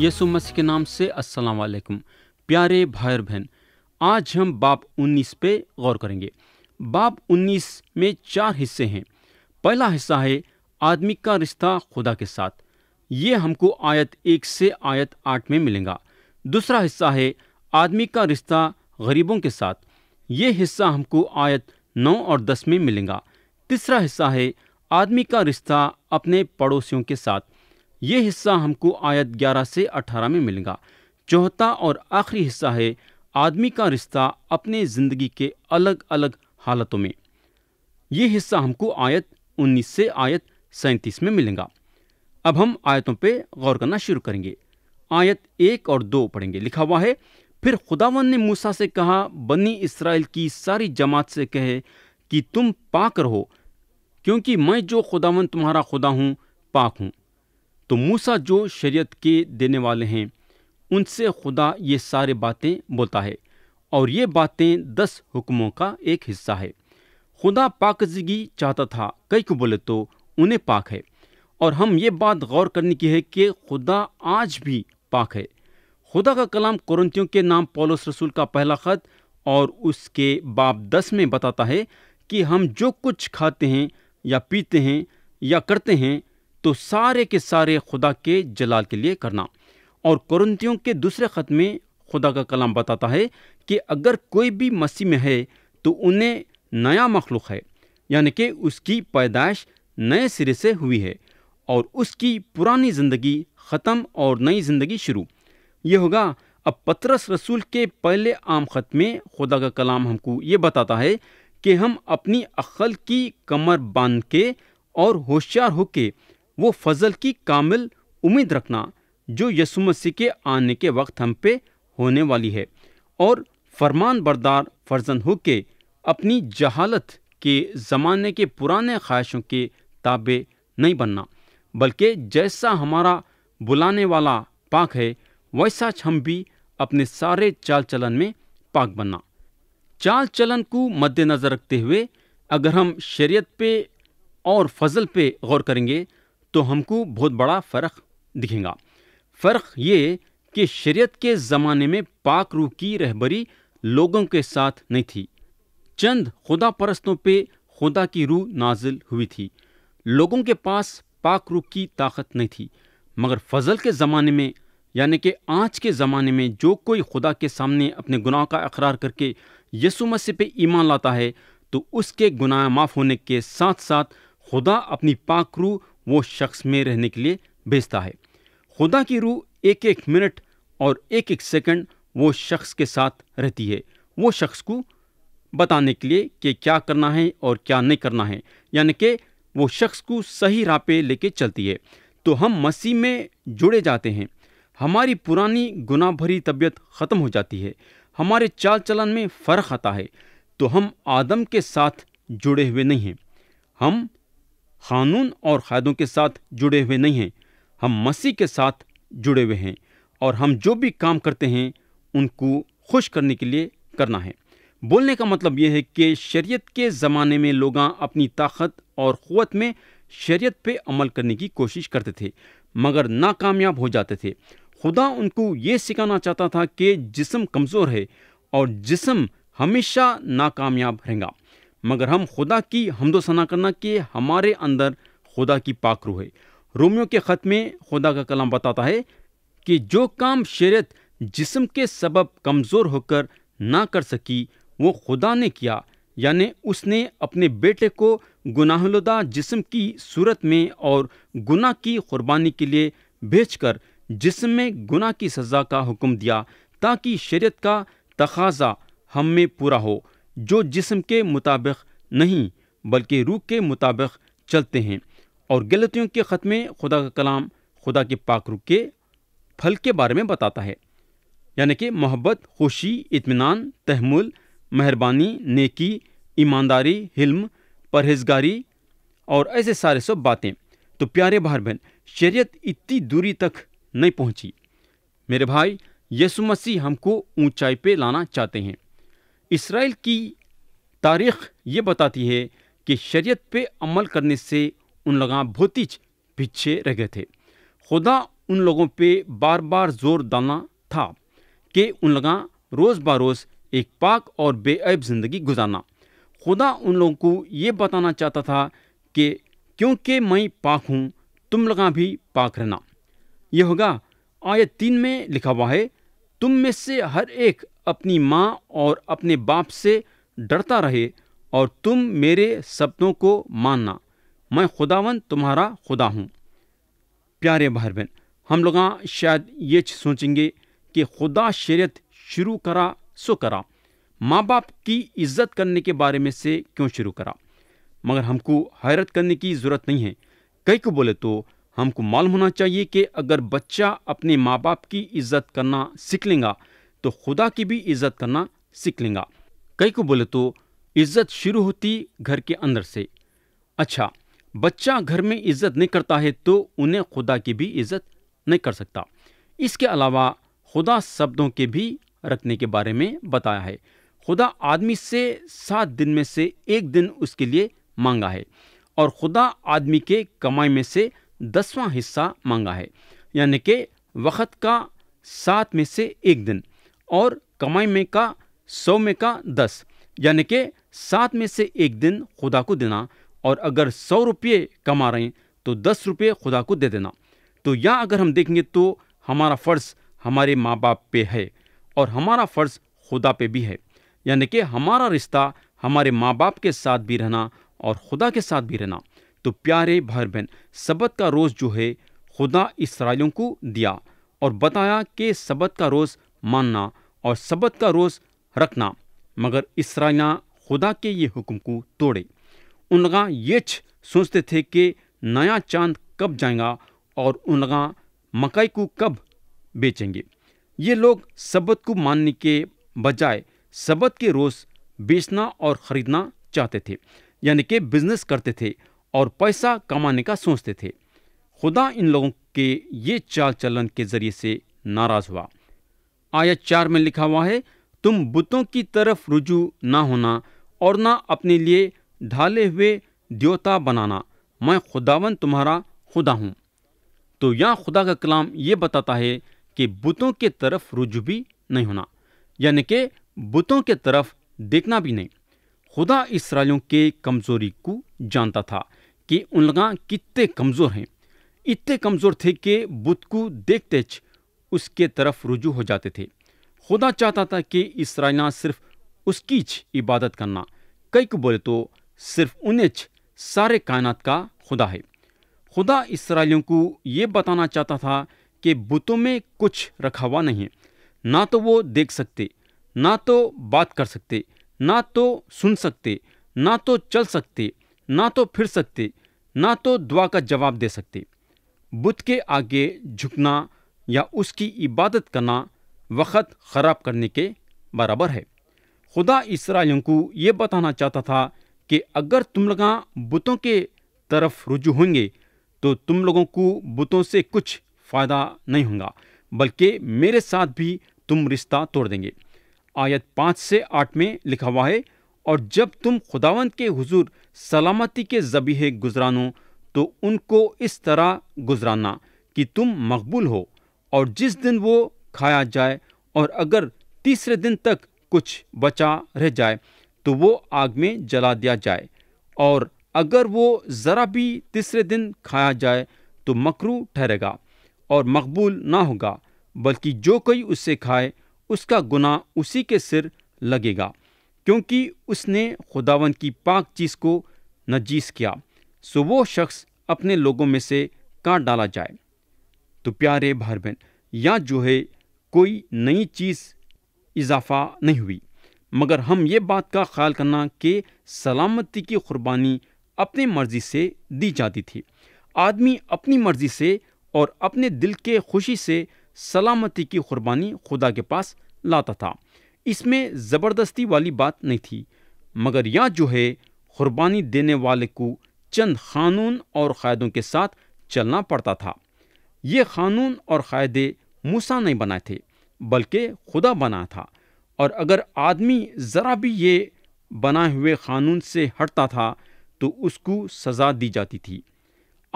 यसु मसीह के नाम से अस्सलाम वालेकुम प्यारे भाई और बहन आज हम बाप 19 पे गौर करेंगे बाप 19 में चार हिस्से हैं पहला हिस्सा है आदमी का रिश्ता खुदा के साथ ये हमको आयत एक से आयत आठ में मिलेगा दूसरा हिस्सा है आदमी का रिश्ता गरीबों के साथ ये हिस्सा हमको आयत नौ और दस में मिलेगा तीसरा हिस्सा है आदमी का रिश्ता अपने पड़ोसियों के साथ ये हिस्सा हमको आयत 11 से 18 में मिलेगा चौथा और आखिरी हिस्सा है आदमी का रिश्ता अपने ज़िंदगी के अलग अलग हालतों में ये हिस्सा हमको आयत 19 से आयत सैंतीस में मिलेगा अब हम आयतों पे गौर करना शुरू करेंगे आयत एक और दो पढ़ेंगे लिखा हुआ है फिर खुदावन ने मूसा से कहा बनी इसराइल की सारी जमात से कहे कि तुम पाक रहो क्योंकि मैं जो खुदावन तुम्हारा खुदा हूँ पाक हूँ तो मूसा जो शरीयत के देने वाले हैं उनसे खुदा ये सारे बातें बोलता है और ये बातें दस हुक्मों का एक हिस्सा है खुदा पाकजगी चाहता था कई को बोले तो उन्हें पाक है और हम ये बात गौर करने की है कि खुदा आज भी पाक है खुदा का कलाम कुरंतियों के नाम पोलोस रसूल का पहला ख़त और उसके बाप दस में बताता है कि हम जो कुछ खाते हैं या पीते हैं या करते हैं तो सारे के सारे खुदा के जलाल के लिए करना और कुरंतियों के दूसरे ख़त में खुदा का कलाम बताता है कि अगर कोई भी मसीह में है तो उन्हें नया मखलूक है यानी कि उसकी पैदाइश नए सिरे से हुई है और उसकी पुरानी ज़िंदगी ख़त्म और नई ज़िंदगी शुरू ये होगा अब पतरस रसूल के पहले आम ख़त में खुदा का कलाम हमको ये बताता है कि हम अपनी अक्ल की कमर बांध के और होशियार होके वो फजल की कामिल उम्मीद रखना जो यसु मसीह के आने के वक्त हम पे होने वाली है और फरमान बरदार फर्जन हो के अपनी जहालत के ज़माने के पुराने ख्वाहिशों के ताबे नहीं बनना बल्कि जैसा हमारा बुलाने वाला पाक है वैसा हम भी अपने सारे चाल चलन में पाक बनना चाल चलन को मद्देनज़र रखते हुए अगर हम शरीयत पे और फजल पे गौर करेंगे तो हमको बहुत बड़ा फ़र्क दिखेगा फ़र्क ये कि शरीयत के ज़माने में पाक रूह की रहबरी लोगों के साथ नहीं थी चंद खुदा परस्तों पे खुदा की रूह नाजिल हुई थी लोगों के पास पाक रूह की ताकत नहीं थी मगर फजल के ज़माने में यानि कि आज के ज़माने में जो कोई खुदा के सामने अपने गुनाह का अकरार करके यसु मसीह पे ईमान लाता है तो उसके गुनाह माफ़ होने के साथ साथ खुदा अपनी पाक रूह वो शख्स में रहने के लिए भेजता है खुदा की रूह एक एक मिनट और एक एक सेकंड वो शख्स के साथ रहती है वो शख्स को बताने के लिए कि क्या करना है और क्या नहीं करना है यानी कि वो शख्स को सही राह पे लेके चलती है तो हम मसीह में जुड़े जाते हैं हमारी पुरानी गुना भरी तबीयत ख़त्म हो जाती है हमारे चाल चलन में फ़र्क आता है तो हम आदम के साथ जुड़े हुए नहीं हैं हम कानून और कायदों के साथ जुड़े हुए नहीं हैं हम मसीह के साथ जुड़े हुए हैं और हम जो भी काम करते हैं उनको खुश करने के लिए करना है बोलने का मतलब यह है कि शरीयत के ज़माने में लोग अपनी ताकत और क़वत में शरीयत पे अमल करने की कोशिश करते थे मगर नाकामयाब हो जाते थे खुदा उनको ये सिखाना चाहता था कि जिसम कमज़ोर है और जिसम हमेशा नाकामयाब रहेगा मगर हम खुदा की हमदोसना करना कि हमारे अंदर खुदा की पाक रूह है रोमियो के ख़त में खुदा का कलाम बताता है कि जो काम शरीत जिस्म के सबब कमज़ोर होकर ना कर सकी वो खुदा ने किया यानी उसने अपने बेटे को गुनाहलुदा जिस्म की सूरत में और गुना की कुर्बानी के लिए भेजकर जिस्म में गुना की सज़ा का हुक्म दिया ताकि शरीत का तकाजा हम में पूरा हो जो जिसम के मुताबिक नहीं बल्कि रूह के मुताबिक चलते हैं और गलतियों के ख़त में खुदा का कलाम खुदा के पाक रूह के फल के बारे में बताता है यानी कि मोहब्बत खुशी इतमान तहमुल मेहरबानी नेकी ईमानदारी हिल्म परहेजगारी और ऐसे सारे सब बातें तो प्यारे भार बहन शरीयत इतनी दूरी तक नहीं पहुंची मेरे भाई यसु मसीह हमको ऊंचाई पे लाना चाहते हैं इसराइल की तारीख ये बताती है कि शरीयत पे अमल करने से उन लगा बहुत ही पीछे रह गए थे खुदा उन लोगों पे बार बार जोर डालना था कि उन लगा रोज़ बरोज़ एक पाक और बेअब ज़िंदगी गुजारना खुदा उन लोगों को ये बताना चाहता था कि क्योंकि मैं पाक हूँ तुम लगा भी पाक रहना यह होगा आयत तीन में लिखा हुआ है तुम में से हर एक अपनी माँ और अपने बाप से डरता रहे और तुम मेरे सपनों को मानना मैं खुदावन तुम्हारा खुदा हूँ प्यारे भाई बहन हम लोग शायद ये सोचेंगे कि खुदा शरीयत शुरू करा सो करा माँ बाप की इज्जत करने के बारे में से क्यों शुरू करा मगर हमको हैरत करने की ज़रूरत नहीं है कई को बोले तो हमको मालूम होना चाहिए कि अगर बच्चा अपने माँ बाप की इज्जत करना सीख लेगा तो खुदा की भी इज्जत करना सीख लेगा कई को बोले तो इज्जत शुरू होती घर के अंदर से अच्छा बच्चा घर में इज्जत नहीं करता है तो उन्हें खुदा की भी इज्जत नहीं कर सकता इसके अलावा खुदा शब्दों के भी रखने के बारे में बताया है खुदा आदमी से सात दिन में से एक दिन उसके लिए मांगा है और खुदा आदमी के कमाई में से दसवां हिस्सा मांगा है यानी कि वक्त का सात में से एक दिन और कमाई में का सौ में का दस यानी कि सात में से एक दिन खुदा को देना और अगर सौ रुपये कमा रहे हैं तो दस रुपये खुदा को दे देना तो यह अगर हम देखेंगे तो हमारा फ़र्ज़ हमारे माँ बाप पे है और हमारा फ़र्ज़ खुदा पे भी है यानी कि हमारा रिश्ता हमारे माँ बाप के साथ भी रहना और खुदा के साथ भी रहना तो प्यारे भाई बहन सबत का रोज़ जो है खुदा इसराइलों को दिया और बताया कि सबत का रोज़ मानना और सबत का रोज़ रखना मगर इसराइना खुदा के ये हुक्म को तोड़े उनका ये सोचते थे कि नया चांद कब जाएगा और उनका मकई को कब बेचेंगे ये लोग सबत को मानने के बजाय सबत के रोज़ बेचना और ख़रीदना चाहते थे यानी कि बिजनेस करते थे और पैसा कमाने का सोचते थे खुदा इन लोगों के ये चाल चलन के ज़रिए से नाराज़ हुआ आयत चार में लिखा हुआ है तुम बुतों की तरफ रुजू ना होना और ना अपने लिए ढाले हुए द्योता बनाना मैं खुदावन तुम्हारा खुदा हूँ तो यहाँ खुदा का कलाम ये बताता है कि बुतों के तरफ रुजू भी नहीं होना यानी कि बुतों के तरफ देखना भी नहीं खुदा इसराइलों के कमज़ोरी को जानता था कि उनका कितने कमज़ोर हैं इतने कमज़ोर थे कि बुत को देखते उसके तरफ रुजू हो जाते थे खुदा चाहता था कि इसराइना सिर्फ उसकी इबादत करना कई को बोले तो सिर्फ उन्हें सारे कायनात का खुदा है खुदा इसराइलियों को ये बताना चाहता था कि बुतों में कुछ रखा हुआ नहीं ना तो वो देख सकते ना तो बात कर सकते ना तो सुन सकते ना तो चल सकते ना तो फिर सकते ना तो दुआ का जवाब दे सकते बुत के आगे झुकना या उसकी इबादत करना वक़्त ख़राब करने के बराबर है खुदा इसराइलों को ये बताना चाहता था कि अगर तुम लोग बुतों के तरफ रुजू होंगे तो तुम लोगों को बुतों से कुछ फ़ायदा नहीं होगा बल्कि मेरे साथ भी तुम रिश्ता तोड़ देंगे आयत पाँच से आठ में लिखा हुआ है और जब तुम खुदावंत के हुजूर सलामती के जबीहे गुजरानो तो उनको इस तरह गुजराना कि तुम मकबूल हो और जिस दिन वो खाया जाए और अगर तीसरे दिन तक कुछ बचा रह जाए तो वो आग में जला दिया जाए और अगर वो ज़रा भी तीसरे दिन खाया जाए तो मकरू ठहरेगा और मकबूल ना होगा बल्कि जो कोई उससे खाए उसका गुनाह उसी के सिर लगेगा क्योंकि उसने खुदावन की पाक चीज़ को नजीस किया सो वो शख्स अपने लोगों में से काट डाला जाए तो प्यारे भाई बहन या जो है कोई नई चीज़ इजाफा नहीं हुई मगर हम ये बात का ख्याल करना कि सलामती की कुर्बानी अपनी मर्ज़ी से दी जाती थी आदमी अपनी मर्ज़ी से और अपने दिल के खुशी से सलामती की कुर्बानी खुदा के पास लाता था इसमें ज़बरदस्ती वाली बात नहीं थी मगर यहाँ जो है कुर्बानी देने वाले को चंद कानून और कायदों के साथ चलना पड़ता था ये कानून और कायदे मूसा नहीं बनाए थे बल्कि खुदा बना था और अगर आदमी ज़रा भी ये बनाए हुए कानून से हटता था तो उसको सज़ा दी जाती थी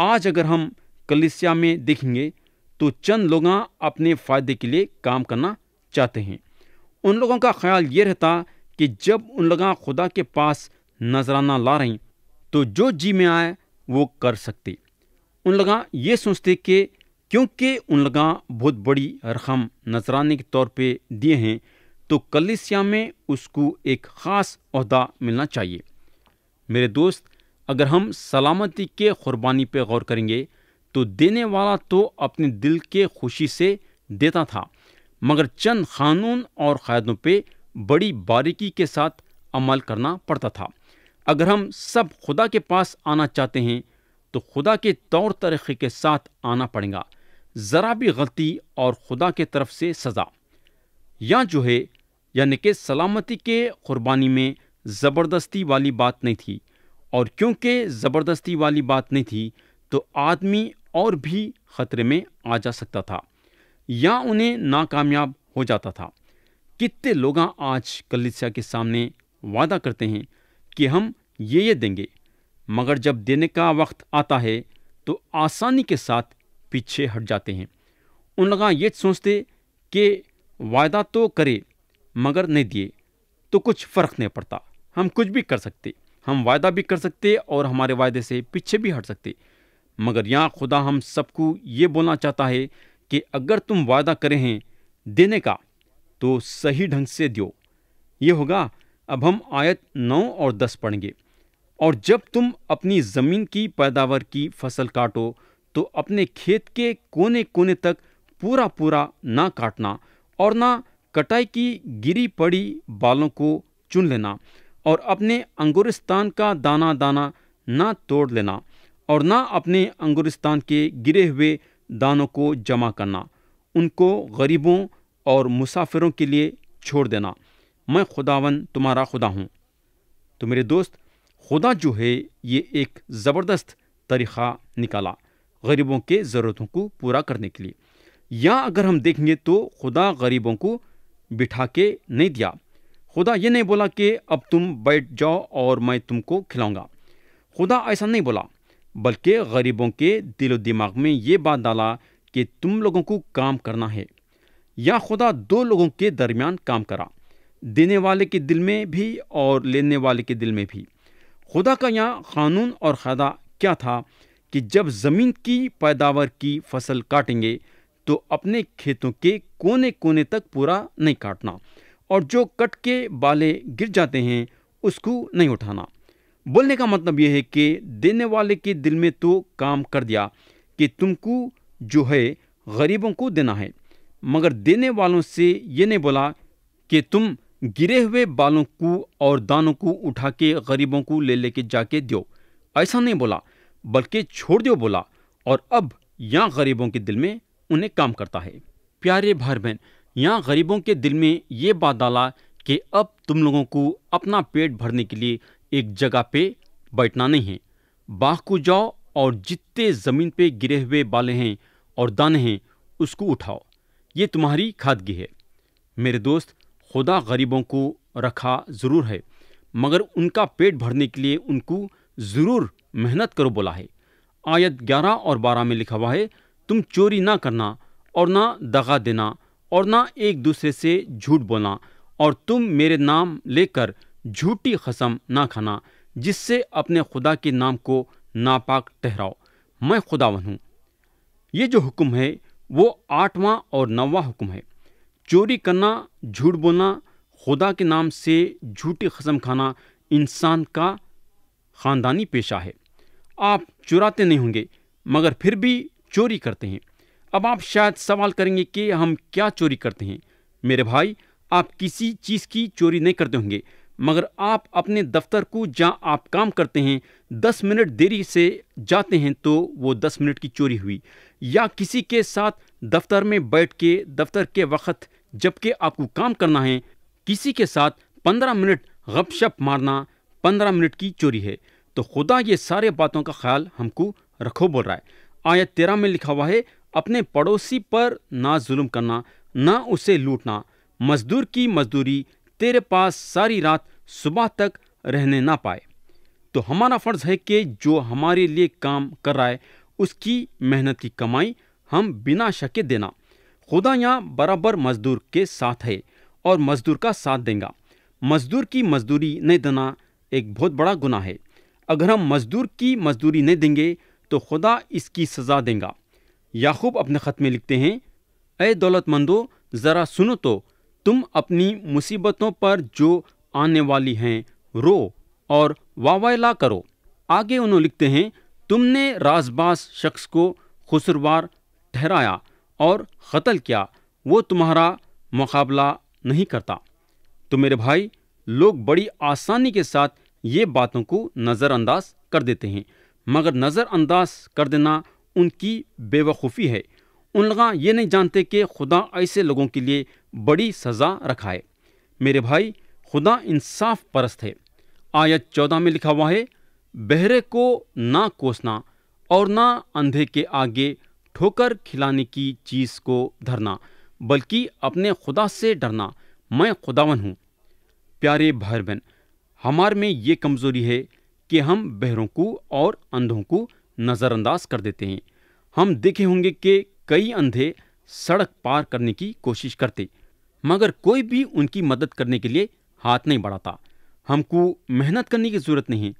आज अगर हम कलिसिया में देखेंगे तो चंद लोग अपने फ़ायदे के लिए काम करना चाहते हैं उन लोगों का ख्याल ये रहता कि जब उन लोग खुदा के पास नजराना ला रही तो जो जी में आए वो कर सकते उन लोग ये सोचते कि क्योंकि उन लगा बहुत बड़ी रकम नजराने के तौर पे दिए हैं तो कलिसिया में उसको एक ख़ास अहदा मिलना चाहिए मेरे दोस्त अगर हम सलामती के क़ुरबानी पर गौर करेंगे तो देने वाला तो अपने दिल के खुशी से देता था मगर चंद कानून और क़ायदों पे बड़ी बारीकी के साथ अमल करना पड़ता था अगर हम सब खुदा के पास आना चाहते हैं तो खुदा के तौर तरीक़े के साथ आना पड़ेगा ज़रा भी गलती और खुदा के तरफ से सज़ा या जो है यानी कि सलामती के क़ुरबानी में ज़बरदस्ती वाली बात नहीं थी और क्योंकि ज़बरदस्ती वाली बात नहीं थी तो आदमी और भी ख़तरे में आ जा सकता था या उन्हें नाकामयाब हो जाता था कितने लोग आज कलिसिया के सामने वादा करते हैं कि हम ये ये देंगे मगर जब देने का वक्त आता है तो आसानी के साथ पीछे हट जाते हैं उन लगा ये सोचते कि वायदा तो करे मगर नहीं दिए तो कुछ फ़र्क नहीं पड़ता हम कुछ भी कर सकते हम वायदा भी कर सकते और हमारे वायदे से पीछे भी हट सकते मगर यहाँ खुदा हम सबको ये बोलना चाहता है कि अगर तुम वायदा करें हैं देने का तो सही ढंग से दो ये होगा अब हम आयत नौ और दस पढ़ेंगे और जब तुम अपनी ज़मीन की पैदावार की फसल काटो तो अपने खेत के कोने कोने तक पूरा पूरा ना काटना और ना कटाई की गिरी पड़ी बालों को चुन लेना और अपने अंगुरिस्तान का दाना दाना ना तोड़ लेना और ना अपने अंगुरिस्तान के गिरे हुए दानों को जमा करना उनको गरीबों और मुसाफिरों के लिए छोड़ देना मैं खुदावन तुम्हारा खुदा हूँ तो मेरे दोस्त खुदा जो है ये एक ज़बरदस्त तरीक़ा निकाला गरीबों के ज़रूरतों को पूरा करने के लिए या अगर हम देखेंगे तो खुदा गरीबों को बिठा के नहीं दिया खुदा ये नहीं बोला कि अब तुम बैठ जाओ और मैं तुमको खिलाऊंगा खुदा ऐसा नहीं बोला बल्कि गरीबों के दिलो दिमाग में ये बात डाला कि तुम लोगों को काम करना है या खुदा दो लोगों के दरमियान काम करा देने वाले के दिल में भी और लेने वाले के दिल में भी खुदा का यहाँ कानून और खदा क्या था कि जब ज़मीन की पैदावार की फसल काटेंगे तो अपने खेतों के कोने कोने तक पूरा नहीं काटना और जो कट के बाले गिर जाते हैं उसको नहीं उठाना बोलने का मतलब यह है कि देने वाले के दिल में तो काम कर दिया कि तुमको जो है गरीबों को देना है मगर देने वालों से ये नहीं बोला कि तुम गिरे हुए बालों को और दानों को उठा के गरीबों को ले लेके जाके दो ऐसा नहीं बोला बल्कि छोड़ दियो बोला और अब यहाँ गरीबों के दिल में उन्हें काम करता है प्यारे भाई बहन यहाँ गरीबों के दिल में ये बात डाला कि अब तुम लोगों को अपना पेट भरने के लिए एक जगह पे बैठना नहीं है बाघ को जाओ और जितने ज़मीन पे गिरे हुए बाले हैं और दाने हैं उसको उठाओ ये तुम्हारी खादगी है मेरे दोस्त खुदा गरीबों को रखा ज़रूर है मगर उनका पेट भरने के लिए उनको ज़रूर मेहनत करो बोला है आयत 11 और 12 में लिखा हुआ है तुम चोरी ना करना और ना दगा देना और ना एक दूसरे से झूठ बोलना और तुम मेरे नाम लेकर झूठी कसम ना खाना जिससे अपने खुदा के नाम को नापाक ठहराओ मैं खुदावन हूँ ये जो हुक्म है वो आठवां और नौवा हुक्म है चोरी करना झूठ बोलना खुदा के नाम से झूठी कसम खाना इंसान का ख़ानदानी पेशा है आप चुराते नहीं होंगे मगर फिर भी चोरी करते हैं अब आप शायद सवाल करेंगे कि हम क्या चोरी करते हैं मेरे भाई आप किसी चीज़ की चोरी नहीं करते होंगे मगर आप अपने दफ्तर को जहाँ आप काम करते हैं दस मिनट देरी से जाते हैं तो वो दस मिनट की चोरी हुई या किसी के साथ दफ्तर में बैठ के दफ्तर के वक्त जबकि आपको काम करना है किसी के साथ पंद्रह मिनट गपशप मारना पंद्रह मिनट की चोरी है तो खुदा ये सारे बातों का ख्याल हमको रखो बोल रहा है आयत तेरह में लिखा हुआ है अपने पड़ोसी पर ना जुल्म करना ना उसे लूटना मजदूर की मजदूरी तेरे पास सारी रात सुबह तक रहने ना पाए तो हमारा फ़र्ज़ है कि जो हमारे लिए काम कर रहा है उसकी मेहनत की कमाई हम बिना शक देना खुदा यहाँ बराबर मजदूर के साथ है और मजदूर का साथ देगा मजदूर की मजदूरी नहीं देना एक बहुत बड़ा गुना है अगर हम मजदूर की मजदूरी नहीं देंगे तो खुदा इसकी सज़ा देंगे याकूब अपने ख़त में लिखते हैं ए दौलतमंदो ज़रा सुनो तो तुम अपनी मुसीबतों पर जो आने वाली हैं रो और वावैला करो आगे उन्होंने लिखते हैं तुमने राजबाज शख्स को खुसरवार ठहराया और कत्ल किया वो तुम्हारा मुकाबला नहीं करता तो मेरे भाई लोग बड़ी आसानी के साथ ये बातों को नज़रअंदाज कर देते हैं मगर नज़रअंदाज कर देना उनकी बेवकूफ़ी है उन लगा ये नहीं जानते कि खुदा ऐसे लोगों के लिए बड़ी सज़ा रखा है मेरे भाई खुदा इंसाफ परस्त है आयत चौदह में लिखा हुआ है बहरे को ना कोसना और ना अंधे के आगे ठोकर खिलाने की चीज़ को धरना बल्कि अपने खुदा से डरना मैं खुदावन हूँ प्यारे भाई बहन हमारे में ये कमज़ोरी है कि हम बहरों को और अंधों को नज़रअंदाज कर देते हैं हम देखे होंगे कि कई अंधे सड़क पार करने की कोशिश करते मगर कोई भी उनकी मदद करने के लिए हाथ नहीं बढ़ाता हमको मेहनत करने की ज़रूरत नहीं है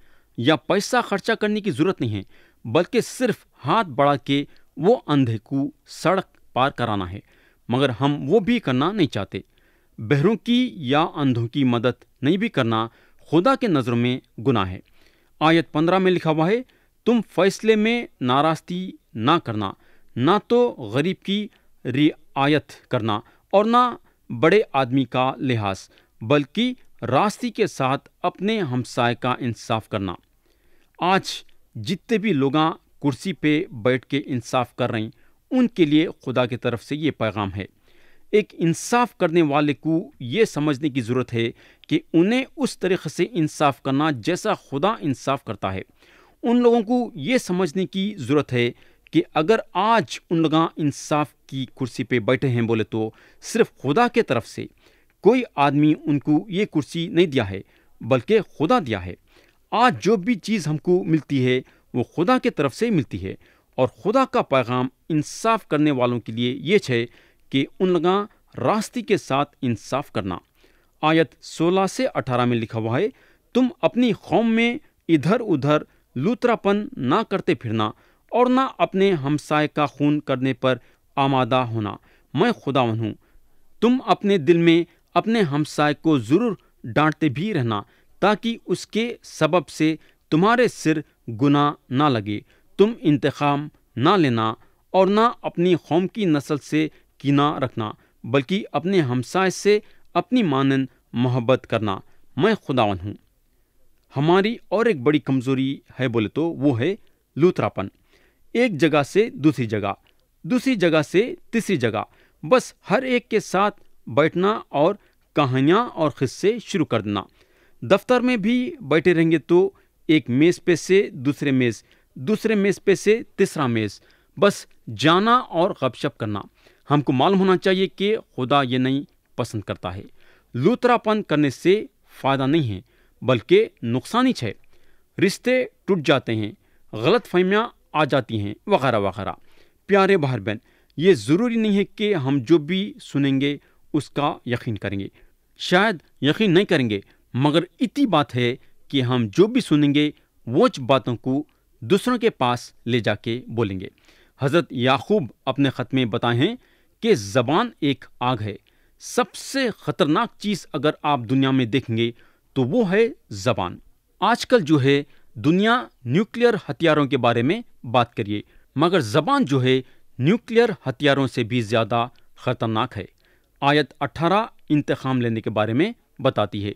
या पैसा खर्चा करने की ज़रूरत नहीं है बल्कि सिर्फ हाथ बढ़ा के वो अंधे को सड़क पार कराना है मगर हम वो भी करना नहीं चाहते बहरों की या अंधों की मदद नहीं भी करना खुदा के नज़र में गुना है आयत पंद्रह में लिखा हुआ है तुम फैसले में नाराज़गी ना करना ना तो गरीब की रियायत करना और ना बड़े आदमी का लिहाज बल्कि रास्ती के साथ अपने हमसाय का इंसाफ करना आज जितने भी लोग कुर्सी पे बैठ के इंसाफ कर रहे हैं उनके लिए खुदा की तरफ से ये पैगाम है एक इंसाफ करने वाले को ये समझने की ज़रूरत है कि उन्हें उस तरीक़े से इंसाफ करना जैसा खुदा इंसाफ करता है उन लोगों को ये समझने की ज़रूरत है कि अगर आज उन लोग इंसाफ की कुर्सी पे बैठे हैं बोले तो सिर्फ खुदा के तरफ से कोई आदमी उनको ये कुर्सी नहीं दिया है बल्कि खुदा दिया है आज जो भी चीज़ हमको मिलती है वो खुदा के तरफ से मिलती है और खुदा का पैगाम इंसाफ करने वालों के लिए ये है कि लगा रास्ती के साथ इंसाफ करना आयत 16 से 18 में लिखा हुआ है तुम अपनी कौम में इधर उधर लूतरापन ना करते फिरना और ना अपने हमसाय का खून करने पर आमादा होना मैं खुदावन हूँ तुम अपने दिल में अपने हमसाय को ज़रूर डांटते भी रहना ताकि उसके सबब से तुम्हारे सिर गुना ना लगे तुम इंतकाम ना लेना और ना अपनी कौम की नस्ल से कीना ना रखना बल्कि अपने हमसाय से अपनी मानन मोहब्बत करना मैं खुदावन हूँ हमारी और एक बड़ी कमज़ोरी है बोले तो वो है लूथरापन एक जगह से दूसरी जगह दूसरी जगह से तीसरी जगह बस हर एक के साथ बैठना और कहानियाँ और किस्से शुरू कर देना दफ्तर में भी बैठे रहेंगे तो एक मेज़ पे से दूसरे मेज़ दूसरे मेज़ पे से तीसरा मेज़ बस जाना और गपशप करना हमको मालूम होना चाहिए कि खुदा ये नहीं पसंद करता है लूतरापन करने से फ़ायदा नहीं है बल्कि नुकसान ही है रिश्ते टूट जाते हैं गलत फहमियाँ आ जाती हैं वगैरह वगैरह प्यारे भाई बहन ये ज़रूरी नहीं है कि हम जो भी सुनेंगे उसका यकीन करेंगे शायद यकीन नहीं करेंगे मगर इतनी बात है कि हम जो भी सुनेंगे वो बातों को दूसरों के पास ले जाके बोलेंगे हज़रत याकूब अपने ख़त में बताए हैं कि ज़बान एक आग है सबसे ख़तरनाक चीज़ अगर आप दुनिया में देखेंगे तो वो है ज़बान आजकल जो है दुनिया न्यूक्लियर हथियारों के बारे में बात करिए मगर ज़बान जो है न्यूक्लियर हथियारों से भी ज़्यादा ख़तरनाक है आयत 18 इंतकाम लेने के बारे में बताती है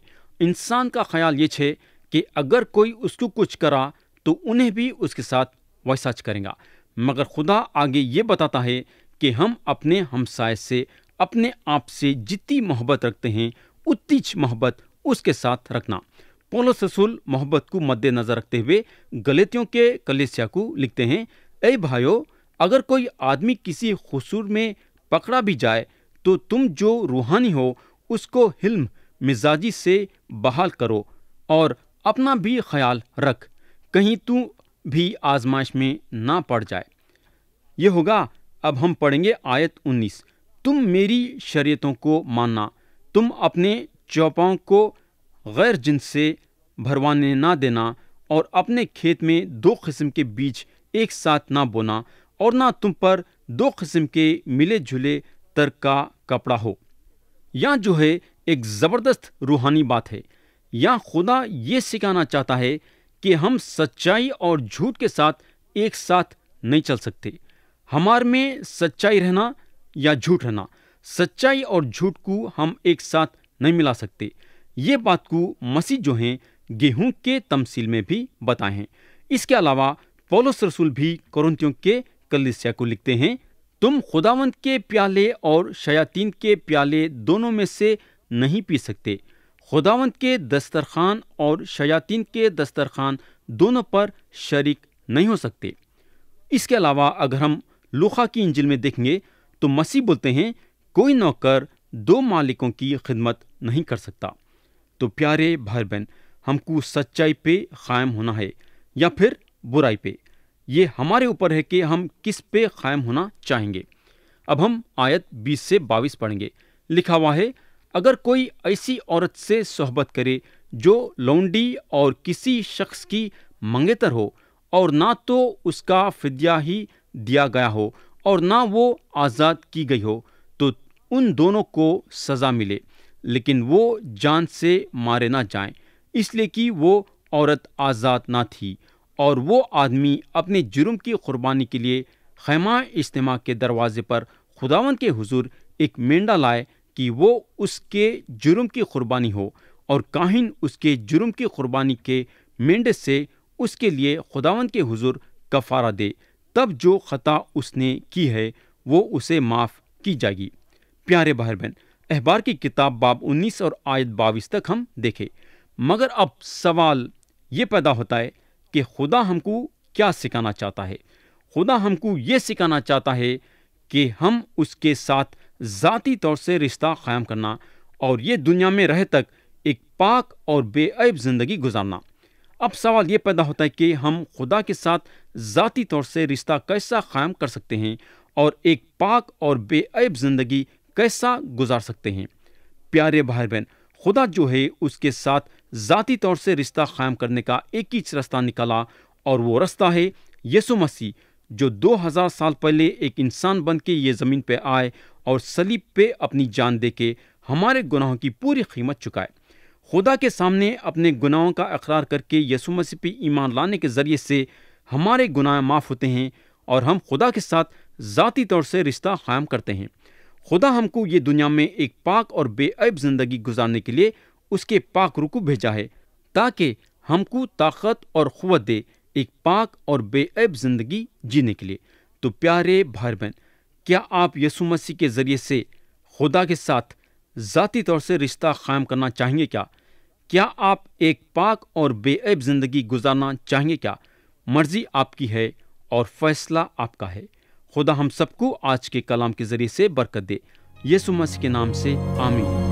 इंसान का ख्याल ये छे कि अगर कोई उसको कुछ करा तो उन्हें भी उसके साथ वैसा करेगा मगर खुदा आगे ये बताता है कि हम अपने हमसाय से अपने आप से जितनी मोहब्बत रखते हैं उतनी मोहब्बत उसके साथ रखना पोलस रसूल मोहब्बत को मद्देनजर रखते हुए गलतियों के कलेसिया को लिखते हैं ए भाइयों अगर कोई आदमी किसी खसूर में पकड़ा भी जाए तो तुम जो रूहानी हो उसको हिल्म मिजाजी से बहाल करो और अपना भी ख्याल रख कहीं तू भी आजमाइश में ना पड़ जाए यह होगा अब हम पढ़ेंगे आयत 19 तुम मेरी शरीयतों को मानना तुम अपने चौपाओं को गैर जिन से भरवाने ना देना और अपने खेत में दो किस्म के बीज एक साथ ना बोना और ना तुम पर दो किस्म के मिले जुले तर का कपड़ा हो यह जो है एक ज़बरदस्त रूहानी बात है यह खुदा ये सिखाना चाहता है कि हम सच्चाई और झूठ के साथ एक साथ नहीं चल सकते हमार में सच्चाई रहना या झूठ रहना सच्चाई और झूठ को हम एक साथ नहीं मिला सकते ये बात को मसीह जो हैं गेहूं के तमसील में भी बताए हैं इसके अलावा पोलोस रसूल भी करंतियों के कलिसिया को लिखते हैं तुम खुदावंत के प्याले और शयातीन के प्याले दोनों में से नहीं पी सकते खुदावंत के दस्तरखान और शयातीन के दस्तरखान दोनों पर शरीक नहीं हो सकते इसके अलावा अगर हम लोखा की इंजिल में देखेंगे तो मसीह बोलते हैं कोई नौकर दो मालिकों की खिदमत नहीं कर सकता तो प्यारे भाई बहन हमको सच्चाई पे कायम होना है या फिर बुराई पे ये हमारे ऊपर है कि हम किस पे कायम होना चाहेंगे अब हम आयत 20 से 22 पढ़ेंगे लिखा हुआ है अगर कोई ऐसी औरत से सोहबत करे जो लौंडी और किसी शख्स की मंगेतर हो और ना तो उसका फिदिया ही दिया गया हो और ना वो आज़ाद की गई हो तो उन दोनों को सज़ा मिले लेकिन वो जान से मारे ना जाएं इसलिए कि वो औरत आज़ाद ना थी और वो आदमी अपने जुर्म की कुर्बानी के लिए खैमा इज्तम के दरवाजे पर खुदावन के हुजूर एक मेंढा लाए कि वो उसके जुर्म की कुर्बानी हो और काहिन उसके जुर्म की कुर्बानी के मेंढे से उसके लिए खुदावन के हुजूर कफारा दे तब जो ख़ता उसने की है वो उसे माफ़ की जाएगी प्यारे भाई बहन अहबार की किताब बाब 19 और आयत 22 तक हम देखें मगर अब सवाल ये पैदा होता है कि खुदा हमको क्या सिखाना चाहता है खुदा हमको ये सिखाना चाहता है कि हम उसके साथ ज़ाती तौर से रिश्ता क़ायम करना और ये दुनिया में रह तक एक पाक और बेअब ज़िंदगी गुजारना अब सवाल ये पैदा होता है कि हम खुदा के साथ ज़ाती तौर से रिश्ता कैसा क़ायम कर सकते हैं और एक पाक और बेअब ज़िंदगी कैसा गुजार सकते हैं प्यारे भाई बहन खुदा जो है उसके साथ ज़ाती तौर से रिश्ता क़ायम करने का एक ही रास्ता निकाला और वो रास्ता है यसु मसीह जो 2000 साल पहले एक इंसान बन के ये ज़मीन पे आए और सलीब पे अपनी जान दे के हमारे गुनाहों की पूरी कीमत चुकाए खुदा के सामने अपने गुनाहों का अखरार करके यसु मसीह पर ईमान लाने के ज़रिए से हमारे गुनाह माफ़ होते हैं और हम खुदा के साथ ज़ाती तौर से रिश्ता क़ायम करते हैं खुदा हमको ये दुनिया में एक पाक और बेअब ज़िंदगी गुजारने के लिए उसके पाक रुकू भेजा है ताकि हमको ताकत और क़वत दे एक पाक और बेअब ज़िंदगी जीने के लिए तो प्यारे भाई बहन क्या आप यसु मसीह के ज़रिए से खुदा के साथ ज़ाती तौर से रिश्ता क़ायम करना चाहेंगे क्या क्या आप एक पाक और बेअब जिंदगी गुजारना चाहेंगे क्या मर्जी आपकी है और फैसला आपका है खुदा हम सबको आज के कलाम के जरिए से बरकत दे यीशु मसीह के नाम से आमीन